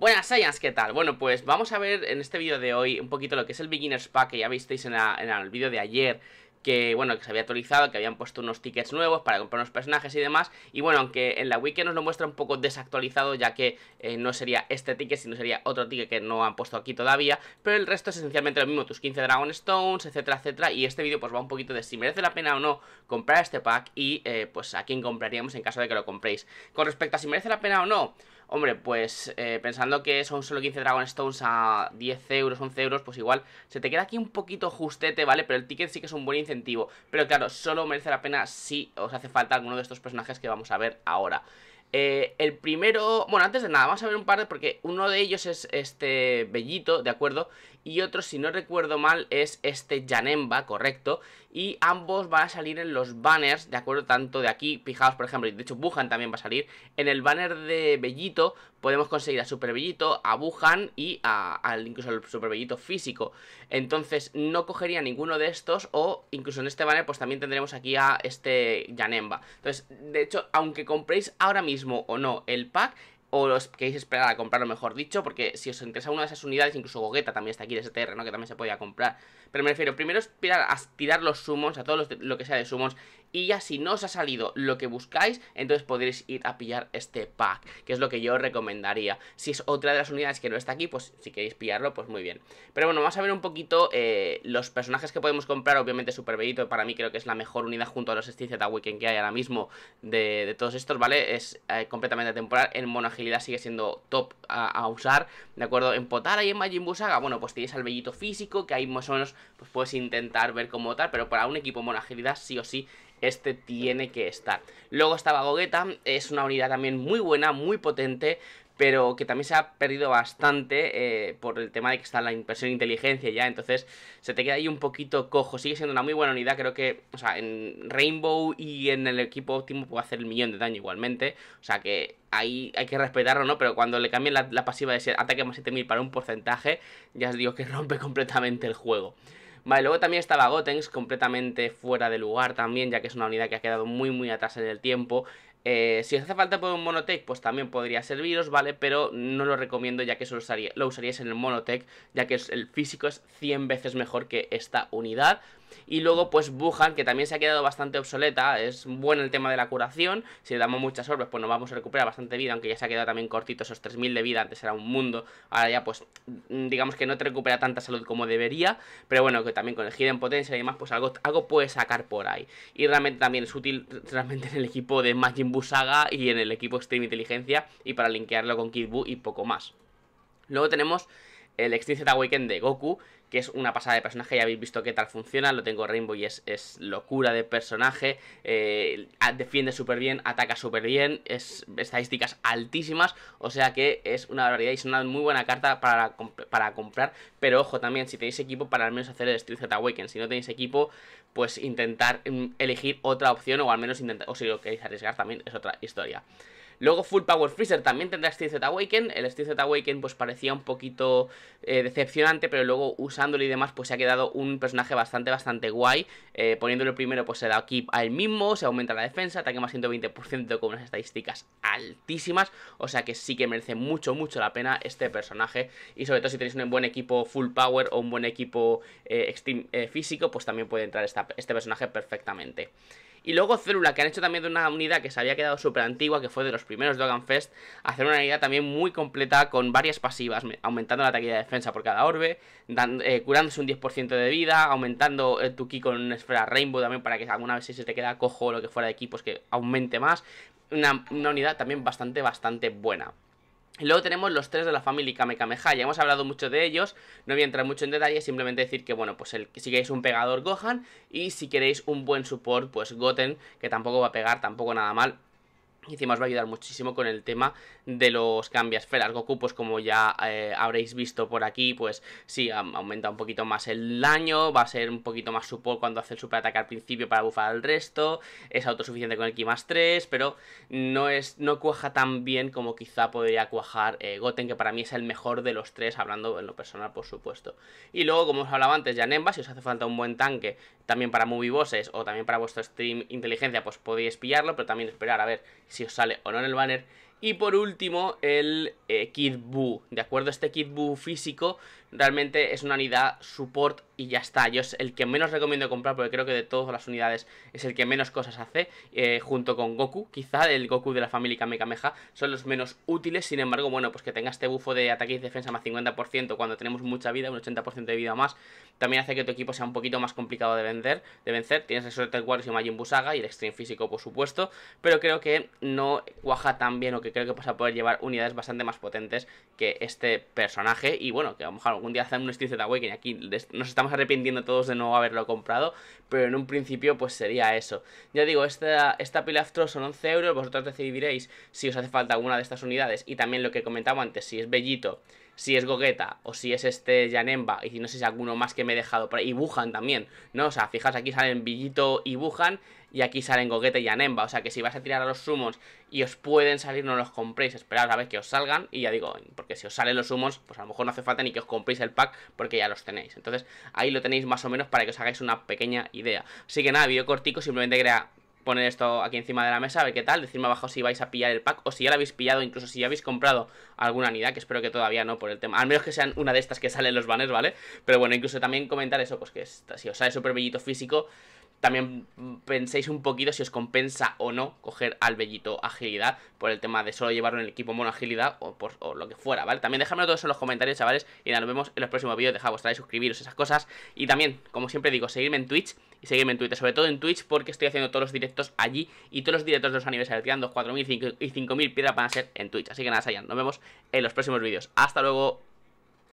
Buenas señas, ¿qué tal? Bueno, pues vamos a ver en este vídeo de hoy un poquito lo que es el Beginner's Pack que ya visteis en, el vídeo de ayer que bueno, que se había actualizado, que habían puesto unos tickets nuevos para comprar unos personajes y demás. Y bueno, aunque en la wiki nos lo muestra un poco desactualizado, ya que eh, no sería este ticket, sino sería otro ticket que no han puesto aquí todavía. Pero el resto es esencialmente lo mismo, tus 15 Dragon Stones, etcétera, etcétera. Y este vídeo pues va un poquito de si merece la pena o no comprar este pack y eh, pues a quién compraríamos en caso de que lo compréis. Con respecto a si merece la pena o no, Hombre, pues eh, pensando que son solo 15 Dragon Stones a 10 euros, 11 euros, pues igual se te queda aquí un poquito justete, ¿vale? Pero el ticket sí que es un buen incentivo. Pero claro, solo merece la pena si os hace falta alguno de estos personajes que vamos a ver ahora. Eh, el primero, bueno, antes de nada, vamos a ver un par porque uno de ellos es este Bellito, ¿de acuerdo? y otro, si no recuerdo mal, es este Janemba, correcto, y ambos van a salir en los banners, de acuerdo, tanto de aquí, fijaos, por ejemplo, y de hecho Buhan también va a salir, en el banner de Bellito podemos conseguir a Super Bellito, a Buhan y a, incluso al Super Bellito físico, entonces no cogería ninguno de estos o incluso en este banner pues también tendremos aquí a este Janemba, entonces, de hecho, aunque compréis ahora mismo o no el pack, o los queréis esperar a comprarlo, mejor dicho, porque si os interesa una de esas unidades, incluso Gogeta también está aquí de STR, ¿no? Que también se podía comprar. Pero me refiero, primero esperar a tirar los sumos a todo lo que sea de summons, y ya si no os ha salido lo que buscáis, entonces podréis ir a pillar este pack, que es lo que yo os recomendaría. Si es otra de las unidades que no está aquí, pues si queréis pillarlo, pues muy bien. Pero bueno, vamos a ver un poquito eh, los personajes que podemos comprar, obviamente Super para mí creo que es la mejor unidad junto a los Steel de Weekend que hay ahora mismo de, todos estos, ¿vale? Es eh, completamente temporal, en mono agilidad sigue siendo top a, usar, ¿de acuerdo? En Potara y en Majin Busaga, bueno, pues tienes al Bellito físico, que ahí más o menos pues puedes intentar ver cómo tal, pero para un equipo mono agilidad sí o sí este tiene que estar. Luego estaba Gogeta, es una unidad también muy buena, muy potente, pero que también se ha perdido bastante eh, por el tema de que está la impresión inteligencia ya, entonces se te queda ahí un poquito cojo, sigue siendo una muy buena unidad, creo que, o sea, en Rainbow y en el equipo óptimo puede hacer el millón de daño igualmente, o sea que ahí hay que respetarlo, ¿no? Pero cuando le cambien la, pasiva de ser ataque más 7000 para un porcentaje, ya os digo que rompe completamente el juego. Vale, luego también estaba Gotenks, completamente fuera de lugar también, ya que es una unidad que ha quedado muy muy atrás en el tiempo. Eh, si os hace falta poner un monotech, pues también podría serviros, ¿vale? Pero no lo recomiendo ya que eso lo usaríais en el monotech, ya que el físico es 100 veces mejor que esta unidad. Y luego, pues Buhan, que también se ha quedado bastante obsoleta, es bueno el tema de la curación, si le damos muchas orbes, pues nos vamos a recuperar bastante vida, aunque ya se ha quedado también cortito esos 3000 de vida, antes era un mundo, ahora ya pues mm, digamos que no te recupera tanta salud como debería, pero bueno, que también con el en potencia y demás, pues algo, algo sacar por ahí. Y realmente también es útil realmente en el equipo de Majin Buu Saga y en el equipo Extreme Inteligencia y para linkearlo con Kid Buu y poco más. Luego tenemos el z Awaken de Goku, que es una pasada de personaje, ya habéis visto qué tal funciona, lo tengo Rainbow y es, locura de personaje, eh, defiende súper bien, ataca súper bien, es estadísticas altísimas, o sea que es una barbaridad y es una muy buena carta para, comprar, pero ojo también, si tenéis equipo, para al menos hacer el Street Z Awaken, si no tenéis equipo, pues intentar mm, elegir otra opción o al menos intentar, o si lo queréis arriesgar también es otra historia. Luego Full Power Freezer también tendrá Steel Z Awaken. El Steel Z Awaken pues parecía un poquito eh, decepcionante, pero luego usándolo y demás pues se ha quedado un personaje bastante, bastante guay. Eh, poniéndolo primero pues se da aquí al mismo, se aumenta la defensa, ataque más 120% con unas estadísticas altísimas. O sea que sí que merece mucho, mucho la pena este personaje. Y sobre todo si tenéis un buen equipo Full Power o un buen equipo eh, físico, pues también puede entrar este personaje perfectamente. Y luego Célula, que han hecho también de una unidad que se había quedado súper antigua, que fue de los primeros Dogan Fest, hacer una unidad también muy completa con varias pasivas, aumentando la taquilla de defensa por cada orbe, eh, curándose un 10% de vida, aumentando eh, tu ki con una esfera Rainbow también para que alguna vez si se te queda cojo o lo que fuera de equipos que aumente más. Una, una unidad también bastante, bastante buena. Luego tenemos los tres de la familia Kamehameha ya hemos hablado mucho de ellos, no voy a entrar mucho en detalle, simplemente decir que, bueno, pues si queréis un pegador Gohan y si queréis un buen support, pues Goten, que tampoco va a pegar, tampoco nada mal, y encima os va a ayudar muchísimo con el tema de los cambiasferas. Goku, pues como ya eh, habréis visto por aquí, pues sí, aumenta un poquito más el daño, va a ser un poquito más support cuando hace el superataque al principio para bufar al resto, es autosuficiente con el Ki más 3, pero no, es, no cuaja tan bien como quizá podría cuajar eh, Goten, que para mí es el mejor de los tres, hablando en lo personal, por supuesto. Y luego, como os hablaba antes, ya si os hace falta un buen tanque, también para movie bosses o también para vuestro stream inteligencia, pues podéis pillarlo, pero también esperar a ver si os sale o no en el banner. Y por último, el Kit eh, Kid ¿de acuerdo? Este Kid Buu físico realmente es una unidad support y ya está. Yo es el que menos recomiendo comprar porque creo que de todas las unidades es el que menos cosas hace, eh, junto con Goku, quizá el Goku de la familia Kamehameha, son los menos útiles, sin embargo, bueno, pues que tenga este bufo de ataque y defensa más 50% cuando tenemos mucha vida, un 80% de vida más, también hace que tu equipo sea un poquito más complicado de vender, de vencer, tienes el de Warriors y Majin Busaga y el Extreme Físico, por supuesto, pero creo que no cuaja tan bien o que creo que vas a poder llevar unidades bastante más potentes que este personaje y bueno, que a lo mejor algún día hacer un Street Z Awakening. Aquí nos estamos arrepintiendo todos de no haberlo comprado, pero en un principio pues sería eso. Ya digo, esta, esta Pilastro son 11 euros, vosotros decidiréis si os hace falta alguna de estas unidades y también lo que comentaba antes, si es Bellito, si es gogueta o si es este Yanemba y no sé si alguno más que me he dejado por ahí, y Buhan también, ¿no? O sea, fijaos aquí salen Bellito y bujan y aquí salen goguete y Anemba. O sea que si vas a tirar a los sumos y os pueden salir, no los compréis. Esperad a ver que os salgan y ya digo, porque si os salen los sumos pues a lo mejor no hace falta ni que os compréis el pack porque ya los tenéis. Entonces ahí lo tenéis más o menos para que os hagáis una pequeña idea. Así que nada, vídeo cortico, simplemente quería poner esto aquí encima de la mesa, a ver qué tal, decirme abajo si vais a pillar el pack o si ya lo habéis pillado, incluso si ya habéis comprado alguna unidad, que espero que todavía no por el tema, al menos que sean una de estas que salen los banners, ¿vale? Pero bueno, incluso también comentar eso, pues que si os sale súper bellito físico, también mm, penséis un poquito si os compensa o no coger al Bellito agilidad por el tema de solo llevarlo en el equipo mono agilidad o, por, lo que fuera, ¿vale? También dejadme todos en los comentarios, chavales, y nada, nos vemos en los próximos vídeos. Dejad vuestra like, suscribiros, esas cosas. Y también, como siempre digo, seguirme en Twitch y seguirme en Twitter, sobre todo en Twitch porque estoy haciendo todos los directos allí y todos los directos de los aniversarios, tirando 4.000 y 5.000 piedras van a ser en Twitch. Así que nada, Sayan, nos vemos en los próximos vídeos. Hasta luego.